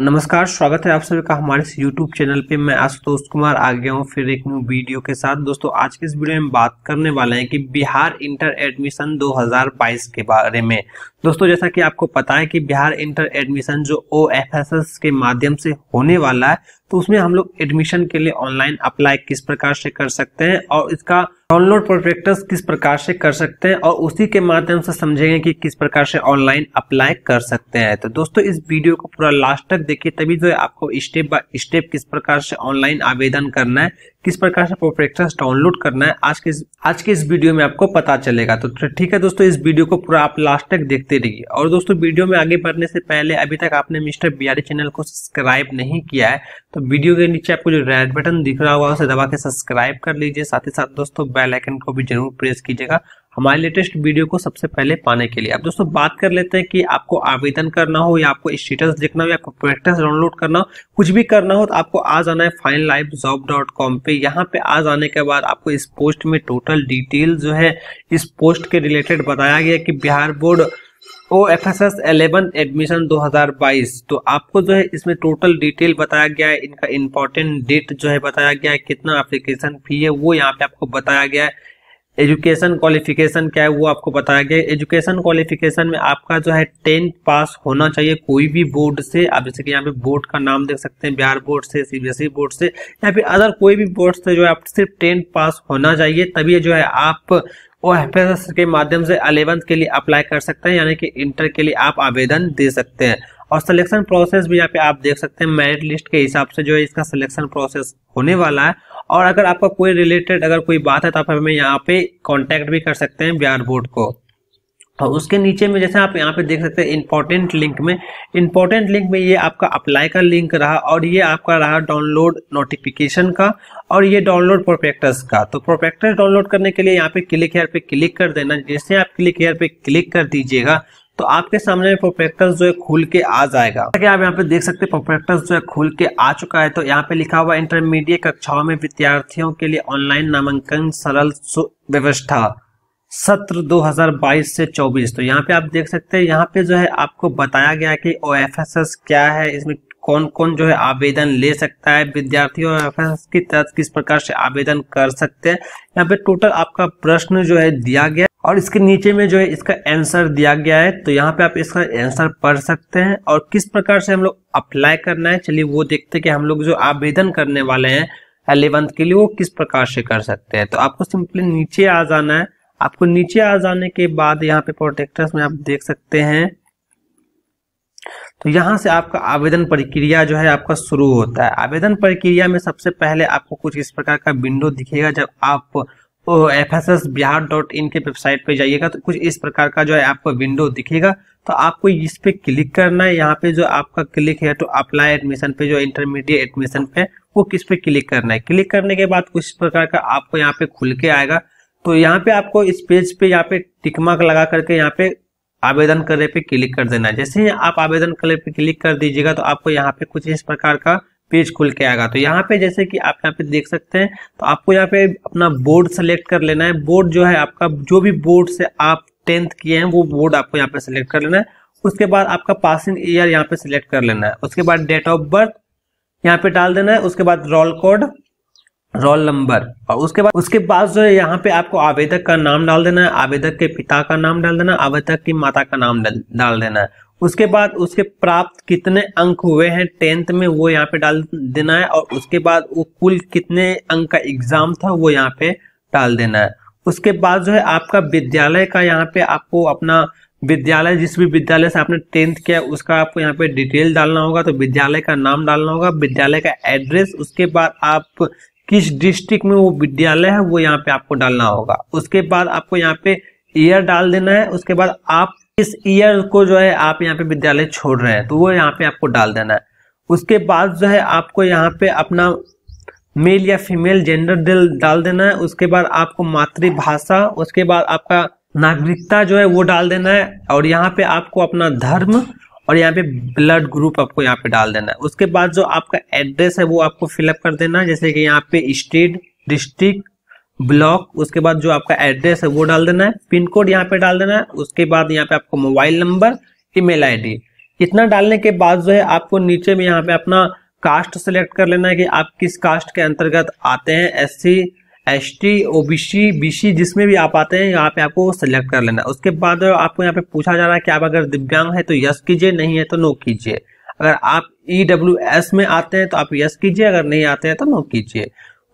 नमस्कार स्वागत है आप सभी का हमारे यूट्यूब चैनल पे मैं आशुतोष कुमार आ गया हूँ फिर एक न्यू वीडियो के साथ दोस्तों आज के इस वीडियो में बात करने वाले हैं कि बिहार इंटर एडमिशन 2022 के बारे में दोस्तों जैसा कि आपको पता है कि बिहार इंटर एडमिशन जो ओ के माध्यम से होने वाला है तो उसमें हम लोग एडमिशन के लिए ऑनलाइन अप्लाई किस प्रकार से कर सकते हैं और इसका डाउनलोड प्रोजेक्टर्स किस प्रकार से कर सकते हैं और उसी के माध्यम से समझेंगे कि किस प्रकार से ऑनलाइन अप्लाई कर सकते हैं तो दोस्तों इस वीडियो को पूरा लास्ट तक देखिए तभी जो है आपको स्टेप बाय स्टेप किस प्रकार से ऑनलाइन आवेदन करना है किस प्रकार से प्रोफेक्टस डाउनलोड करना है आज के आज के इस वीडियो में आपको पता चलेगा तो ठीक है दोस्तों इस वीडियो को पूरा आप लास्ट तक देखते रहिए और दोस्तों वीडियो में आगे बढ़ने से पहले अभी तक आपने मिस्टर बिहारी चैनल को सब्सक्राइब नहीं किया है तो वीडियो के नीचे आपको जो रेड बटन दिख रहा होगा उसे दबा के सब्सक्राइब कर लीजिए साथ ही साथ दोस्तों बेलाइकन को भी जरूर प्रेस कीजिएगा हमारे लेटेस्ट वीडियो को सबसे पहले पाने के लिए अब दोस्तों बात कर लेते हैं कि आपको आवेदन करना हो या आपको स्टेटस देखना हो या आपको प्रैक्टिस डाउनलोड करना हो कुछ भी करना हो तो आपको आ जाना है fine live job dot com पे यहाँ पे आ जाने के बाद आपको इस पोस्ट में टोटल डिटेल जो है इस पोस्ट के रिलेटेड बताया गया कि Bihar board O F S S eleven admission दो हजार बाईस तो आपको जो है इसमें टोटल डिटेल बताया गया है इनका इम्पोर्टेंट डेट जो है बताया गया है कितना एप्लीकेशन फी है वो यहाँ पे आपको बताया गया है एजुकेशन क्वालिफिकेशन क्या है वो आपको बताया गया एजुकेशन क्वालिफिकेशन में आपका जो है टेंथ पास होना चाहिए कोई भी बोर्ड से आप जैसे कि यहाँ पे बोर्ड का नाम देख सकते हैं बिहार बोर्ड से सीबीएसई बोर्ड से या फिर अदर कोई भी बोर्ड से जो है आप सिर्फ टेंथ पास होना चाहिए तभी जो है आप के माध्यम से अलेवेंथ के लिए अप्लाई कर सकते हैं यानी कि इंटर के लिए आप आवेदन दे सकते हैं और सिलेक्शन प्रोसेस भी यहाँ पे आप देख सकते हैं मेरिट लिस्ट के हिसाब से जो है इसका सिलेक्शन प्रोसेस होने वाला है और अगर आपका कोई रिलेटेड अगर कोई बात है तो आप हमें यहाँ पे कॉन्टेक्ट भी कर सकते हैं बिहार बोर्ड को और उसके नीचे में जैसे आप यहाँ पे देख सकते हैं इम्पोर्टेंट लिंक में इम्पोर्टेंट लिंक में ये आपका अप्लाई का लिंक रहा और ये आपका रहा डाउनलोड नोटिफिकेशन का और ये डाउनलोड प्रोपेक्टस का तो प्रोपेक्टस डाउनलोड करने के लिए यहाँ पे क्लिक हेयर पे क्लिक कर देना जैसे आप क्लिक हेयर पे क्लिक कर दीजिएगा तो आपके सामने प्रोपेक्टस जो है खुल के आ जाएगा तो आप यहाँ पे देख सकते हैं प्रोपेक्टस जो है खुल के आ चुका है तो यहाँ पे लिखा हुआ इंटरमीडिएट कक्षाओं में विद्यार्थियों के लिए ऑनलाइन नामांकन सरल व्यवस्था सत्र 2022 से 24 तो यहाँ पे आप देख सकते हैं यहाँ पे जो है आपको बताया गया कि ओ क्या है इसमें कौन कौन जो है आवेदन ले सकता है विद्यार्थी और एफ की तरह किस प्रकार से आवेदन कर सकते हैं यहाँ पे टोटल आपका प्रश्न जो है दिया गया और इसके नीचे में जो है इसका आंसर दिया गया है तो यहाँ पे आप इसका आंसर पढ़ सकते हैं और किस प्रकार से हम लोग अप्लाई करना है चलिए वो देखते हैं कि हम लोग जो आवेदन करने वाले हैं एलेवंथ के लिए वो किस प्रकार से कर सकते हैं तो आपको सिंपली नीचे आ जाना है आपको नीचे आ जाने के बाद यहाँ पे प्रोटेक्टर्स में आप देख सकते हैं तो यहाँ से आपका आवेदन प्रक्रिया जो है आपका शुरू होता है आवेदन प्रक्रिया में सबसे पहले आपको कुछ इस प्रकार का विंडो दिखेगा जब आप F S S Bihar dot in के वेबसाइट पे जाइएगा तो कुछ इस प्रकार का जो है आपको विंडो दिखेगा तो आपको इस पे क्लिक करना है यहाँ पे जो आपका क्लिक है तो अप्लाई एडमिशन पे जो इंटरमीडिएट एडमिशन पे वो किस पे क्लिक करना है क्लिक करने के बाद कुछ प्रकार का आपको यहाँ पे खुल के आएगा तो यहाँ पे आपको इस पेज पे यहाँ पे टिकमार्क लगा करके यहाँ पे आवेदन करे पे क्लिक कर देना है जैसे ही आप आवेदन करे पे क्लिक कर दीजिएगा तो आपको यहाँ पे कुछ इस प्रकार का पेज खुल के आएगा तो यहाँ पे जैसे कि आप यहाँ पे देख सकते हैं तो आपको यहाँ पे अपना बोर्ड सेलेक्ट कर लेना है बोर्ड जो है आपका जो भी बोर्ड से आप टेंथ किए हैं वो बोर्ड आपको यहाँ पे सिलेक्ट कर लेना है उसके बाद आपका पासिंग ईयर यहाँ पे सिलेक्ट कर लेना है उसके बाद डेट ऑफ बर्थ यहाँ पे डाल देना है उसके बाद रोल कोड रोल नंबर और उसके बाद उसके बाद जो है यहाँ पे आपको आवेदक का नाम डाल देना है आवेदक के पिता का नाम डाल देना आवेदक की माता का नाम डाल देना है उसके बाद उसके प्राप्त कितने अंक हुए हैं टेंथ में वो यहाँ पे डाल देना है और उसके बाद वो कुल कितने अंक का एग्जाम था वो यहाँ पे डाल देना है उसके बाद जो है आपका विद्यालय का यहाँ पे आपको अपना विद्यालय जिस भी विद्यालय से आपने टेंथ किया उसका आपको यहाँ पे डिटेल डालना होगा तो विद्यालय का नाम डालना होगा विद्यालय का एड्रेस उसके बाद आप किस डिस्ट्रिक्ट में वो विद्यालय है वो यहाँ पे आपको डालना होगा उसके बाद आपको यहाँ पे ईयर डाल देना है उसके बाद आप इस ईयर को जो है आप यहाँ पे विद्यालय छोड़ रहे हैं तो वो यहाँ पे आपको डाल देना है उसके बाद जो है आपको यहाँ पे अपना मेल या फीमेल जेंडर डाल देना है उसके बाद आपको मातृभाषा उसके बाद आपका नागरिकता जो है वो डाल देना है और यहाँ पे आपको अपना धर्म और यहाँ पे ब्लड ग्रुप आपको यहाँ पे डाल देना है उसके बाद जो आपका एड्रेस है वो आपको फिलअप कर देना है जैसे कि यहाँ पे स्टेट डिस्ट्रिक्ट ब्लॉक उसके बाद जो आपका एड्रेस है वो डाल देना है पिन कोड यहाँ पे डाल देना है उसके बाद यहाँ पे आपको मोबाइल नंबर ईमेल आईडी इतना डालने के बाद जो है आपको नीचे में यहाँ पे अपना कास्ट सेलेक्ट कर लेना है कि आप किस कास्ट के अंतर्गत आते हैं S C S T O B C B C जिसमें भी आप आते हैं यहाँ पे आपको सेलेक्ट कर लेना है उसके बाद आपको यहाँ पे पूछा जा रहा है कि आप अगर दिव्यांग है तो यस कीजिए नहीं है तो नो कीजिए अगर आप ई डब्ल्यू एस में आते हैं तो आप यस कीजिए अगर नहीं आते हैं तो नो कीजिए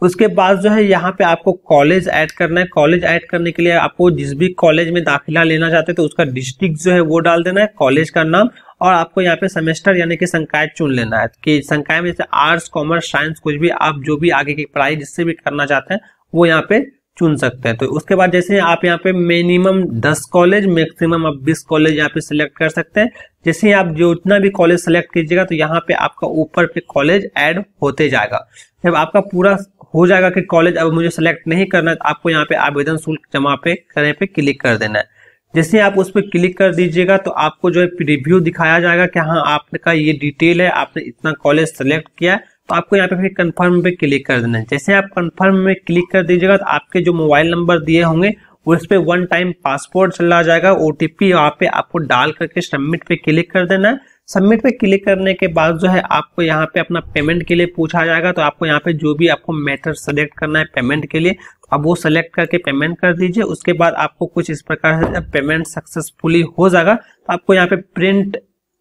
उसके बाद जो है यहाँ पे आपको कॉलेज ऐड करना है कॉलेज ऐड करने के लिए आपको जिस भी कॉलेज में दाखिला लेना चाहते हैं तो उसका डिस्ट्रिक्ट जो है वो डाल देना है कॉलेज का नाम और आपको यहाँ पे सेमेस्टर यानी कि संकाय चुन लेना है कि संकाय में जैसे आर्ट्स कॉमर्स साइंस कुछ भी आप जो भी आगे की पढ़ाई जिससे भी करना चाहते हैं वो यहाँ पे चुन सकते हैं तो उसके बाद जैसे आप यहाँ पे मिनिमम दस कॉलेज मैक्सिमम आप बीस कॉलेज यहाँ पे सिलेक्ट कर सकते हैं जैसे आप जितना भी कॉलेज सेलेक्ट कीजिएगा तो यहाँ पे आपका ऊपर पे कॉलेज ऐड होते जाएगा जब आपका पूरा हो जाएगा कि कॉलेज अब मुझे सेलेक्ट नहीं करना है तो आपको यहाँ पे आवेदन शुल्क जमा पे करने पे क्लिक कर देना है जैसे आप उस पर क्लिक कर दीजिएगा तो आपको जो है रिव्यू दिखाया जाएगा कि हाँ आपका ये डिटेल है आपने इतना कॉलेज सेलेक्ट किया तो आपको यहाँ पे फिर कंफर्म पे क्लिक कर देना है जैसे आप कंफर्म में क्लिक कर दीजिएगा तो आपके जो मोबाइल नंबर दिए होंगे उस पर वन टाइम पासपोर्ट चला जाएगा ओ टी पी यहाँ पे आपको डाल करके सबमिट पे क्लिक कर देना है सबमिट पे क्लिक करने के बाद जो है आपको यहाँ पे अपना पेमेंट के लिए पूछा जाएगा तो आपको यहाँ पे जो भी आपको मेथड सेलेक्ट करना है पेमेंट के लिए आप वो सेलेक्ट करके पेमेंट कर दीजिए उसके बाद आपको कुछ इस प्रकार से पेमेंट सक्सेसफुली हो जाएगा तो आपको यहाँ पे प्रिंट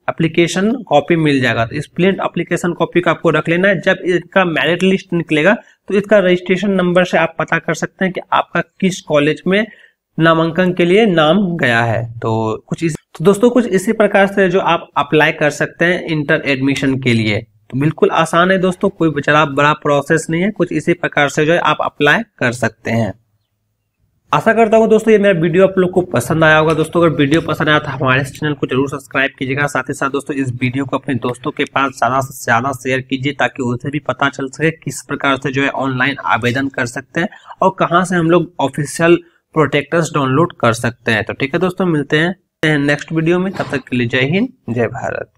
एप्लीकेशन कॉपी मिल जाएगा तो इस प्रिंट अप्लीकेशन कॉपी का आपको रख लेना है जब इसका मेरिट लिस्ट निकलेगा तो इसका रजिस्ट्रेशन नंबर से आप पता कर सकते हैं कि आपका किस कॉलेज में नामांकन के लिए नाम गया है तो कुछ इस तो दोस्तों कुछ इसी प्रकार से जो आप अप्लाई कर सकते हैं इंटर एडमिशन के लिए तो बिल्कुल आसान है दोस्तों कोई बेचारा बड़ा प्रोसेस नहीं है कुछ इसी प्रकार से जो है आप अप्लाई कर सकते हैं आशा करता हूँ दोस्तों ये मेरा वीडियो आप लोग को पसंद आया होगा दोस्तों अगर वीडियो पसंद आया तो हमारे चैनल को जरूर सब्सक्राइब कीजिएगा साथ ही साथ दोस्तों इस वीडियो को अपने दोस्तों के पास ज़्यादा से ज़्यादा शेयर कीजिए ताकि उसे भी पता चल सके किस प्रकार से जो है ऑनलाइन आवेदन कर सकते हैं और कहाँ से हम लोग ऑफिशियल प्रोटेक्टर्स डाउनलोड कर सकते हैं तो ठीक है दोस्तों मिलते हैं नेक्स्ट वीडियो में तब तक के लिए जय हिंद जय भारत